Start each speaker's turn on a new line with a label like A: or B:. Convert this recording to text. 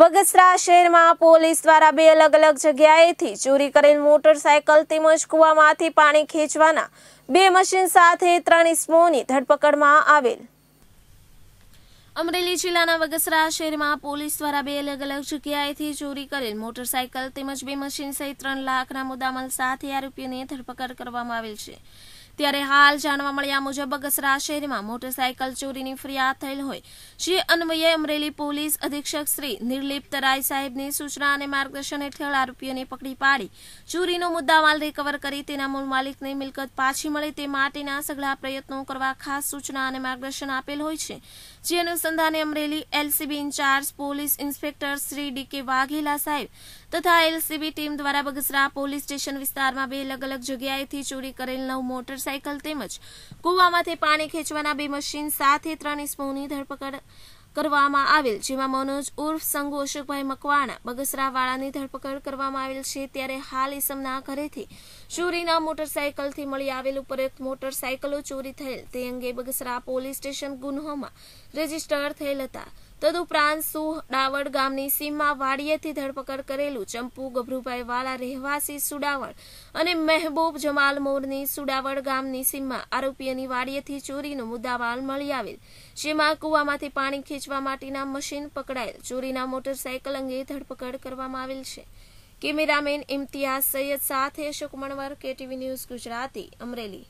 A: બગસરા શહેરમાં પોલીસ દ્વારા બે અલગ અલગ જગ્યાએથી ચોરી કરેલ મોટરસાયકલ તેમજ કૂવામાંથી પાણી ખેંચવાના બે મશીન સાથે ત્રણ ઇસમોની ધરપકડમાં આવેલ અમરેલી જિલ્લાના વગસરા શહેરમાં પોલીસ દ્વારા બે અલગ અલગ જગ્યાએથી ચોરી કરેલ મોટરસાયકલ તેમજ બે મશીન સહિત ત્રણ લાખના મુદ્દામાલ સાત આરોપીઓની ધરપકડ કરવામાં આવેલ છે ત્યારે હાલ જાણવા મળ્યા મુજબ બગસરા શહેરમાં મોટરસાયકલ ચોરીની ફરિયાદ થયેલ હોય જે અન્વયે અમરેલી પોલીસ અધિક્ષક શ્રી નિર્લિપ રાય સાહેબની સૂચના અને માર્ગદર્શન હેઠળ આરોપીઓને પકડી પાડી ચોરીનો મુદ્દામાલ રિકવર કરી તેના મૂળ માલિકને મિલકત પાછી મળે તે માટેના સઘળા પ્રયત્નો કરવા ખાસ સૂચના અને માર્ગદર્શન આપેલ હોય છે જે અનુસાર અનુસંધાને Amreli LCB incharge police inspector Shri D K Vaghela સાહેબ તથા એલસીબી ટીમ દ્વારા બગસરા પોલીસ સ્ટેશન વિસ્તારમાં બે અલગ અલગ જગ્યાએથી ચોરી કરેલ નવ મોટરસાયકલ તેમજ કુવામાંથી પાણી ખેંચવાના બે મશીન સાથે ત્રણ ઇસમોની ધરપકડ કરવામાં આવેલ જેમાં મનોજ ઉર્ફ સંગુ અશોકભાઈ મકવાણા બગસરાવાળાની ધરપકડ કરવામાં આવેલ છે ત્યારે હાલ ઇસમના ઘરેથી ચોરીના મોટરસાયકલથી મળી આવેલ ઉપરોક્ત મોટરસાયકલો ચોરી થયેલ તે અંગે બગસરા પોલીસ સ્ટેશન ગુન્હોમાં રજીસ્ટર થયેલ હતા તદુપરાંત સુહ ગામની સીમમાં વાડીયેથી ધરપકડ કરેલું ચંપુ ગભરુભાઈ વાળા રહેવાસી સુડાવળ અને મહેબૂબ જમાલ મોરની સુડાવડ ગામની સીમમાં આરોપીઓની વાડીયેથી ચોરીનો મુદ્દામાલ મળી આવેલ જેમાં કુવામાંથી પાણી ખેંચી વેચવા માટેના મશીન પકડાયેલ ચોરીના મોટરસાયકલ અંગે ધરપકડ કરવામાં આવેલ છે કેમેરામેન ઇમ્તિયાઝ સૈયદ સાથે અશોક મણવર કેટીવી ન્યૂઝ ગુજરાતી અમરેલી